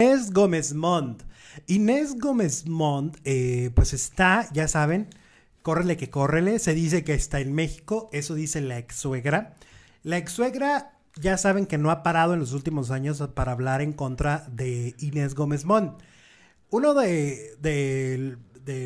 Inés Gómez Mont. Inés Gómez Mont, eh, pues está, ya saben, córrele que córrele, se dice que está en México, eso dice la ex suegra. La ex suegra, ya saben que no ha parado en los últimos años para hablar en contra de Inés Gómez Mont. Uno de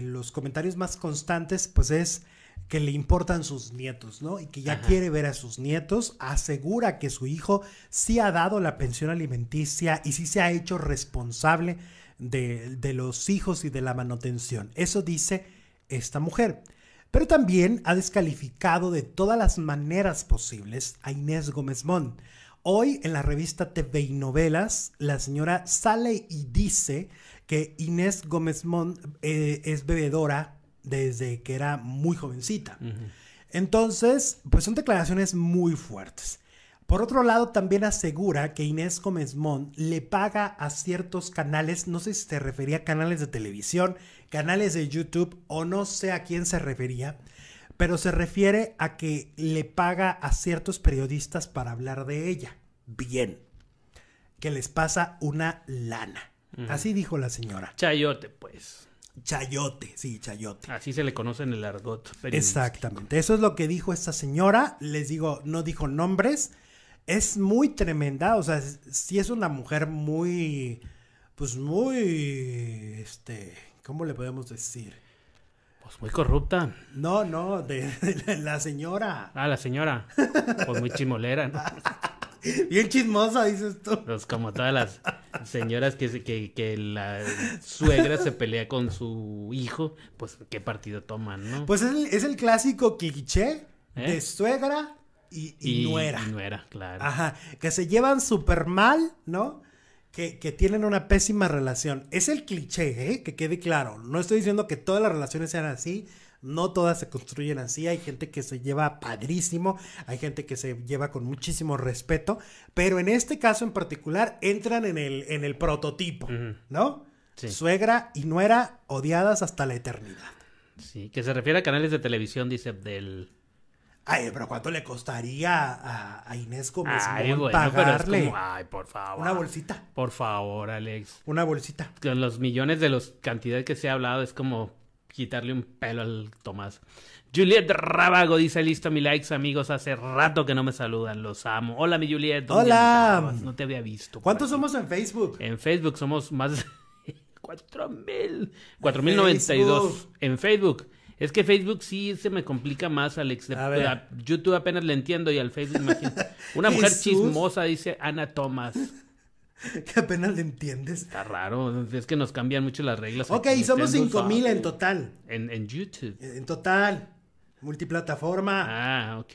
los comentarios más constantes, pues es que le importan sus nietos, ¿no? Y que ya quiere ver a sus nietos, asegura que su hijo sí ha dado la pensión alimenticia y sí se ha hecho responsable de, los hijos y de la manutención. Eso dice esta mujer. Pero también ha descalificado de todas las maneras posibles a Inés Gómez Mont. Hoy en la revista TV y Novelas, la señora sale y dice que Inés Gómez Mont eh, es bebedora desde que era muy jovencita. Entonces, pues son declaraciones muy fuertes. Por otro lado, también asegura que Inés Gómez Mont le paga a ciertos canales, no sé si se refería a canales de televisión, canales de YouTube o no sé a quién se refería, pero se refiere a que le paga a ciertos periodistas para hablar de ella. Bien, que les pasa una lana. Así dijo la señora. Chayote, pues. Chayote, sí, chayote. Así se le conoce en el argot. Exactamente, eso es lo que dijo esta señora. Les digo, no dijo nombres. Es muy tremenda, o sea, sí es una mujer muy, pues muy, este, ¿cómo le podemos decir? Pues muy corrupta. No, no, de, la señora. Ah, la señora. Pues muy chimolera. ¿no? Bien chismosa, dices tú. Pues como todas las señoras que, que, que la suegra se pelea con su hijo, pues qué partido toman, ¿no? Pues es el, clásico cliché ¿Eh? de suegra y, nuera. Y nuera, claro. Ajá, que se llevan súper mal, ¿no? Que, que, tienen una pésima relación. Es el cliché, ¿eh? Que quede claro. No estoy diciendo que todas las relaciones sean así, no todas se construyen así. Hay gente que se lleva padrísimo, hay gente que se lleva con muchísimo respeto, pero en este caso en particular entran en el, en el prototipo, ¿no? Suegra y nuera odiadas hasta la eternidad. Sí, que se refiere a canales de televisión, dice, del... Ay, pero ¿cuánto le costaría a, Inés Gómez pagarle por Una bolsita. Por favor, Alex. Una bolsita. Con los millones de los cantidades que se ha hablado, es como, quitarle un pelo al Tomás. Juliet Rábago dice, listo, mi likes, amigos, hace rato que no me saludan, los amo. Hola, mi Juliet. Hola. No te había visto. ¿Cuántos somos en Facebook? En Facebook somos más de 4.000. 4.092 en Facebook. Es que Facebook sí se me complica más, Alex. YouTube apenas le entiendo y al Facebook, Una mujer chismosa, dice Ana Tomás. que apenas le entiendes. Está raro, es que nos cambian mucho las reglas. Ok, y somos mil en total. En, YouTube. En, total. Multiplataforma. Ah, ok.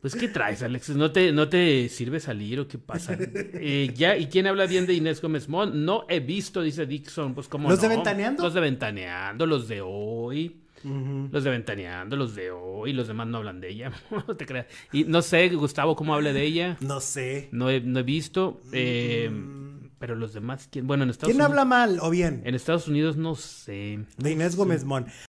pues, ¿qué traes, Alexis? ¿No te, ¿No te sirve salir o qué pasa? Eh, ya, ¿y quién habla bien de Inés Gómez Mont? No he visto, dice Dixon. Pues, ¿cómo ¿Los de Ventaneando? Los de Ventaneando, los de hoy. Los de Ventaneando, los de hoy y los demás no hablan de ella. no te creas. Y no sé, Gustavo, cómo habla de ella. No sé. No he, no he visto. Eh, mm. Pero los demás, ¿quién? Bueno, en Estados ¿Quién habla mal o bien? En Estados Unidos no sé. De Inés Gómez Mon.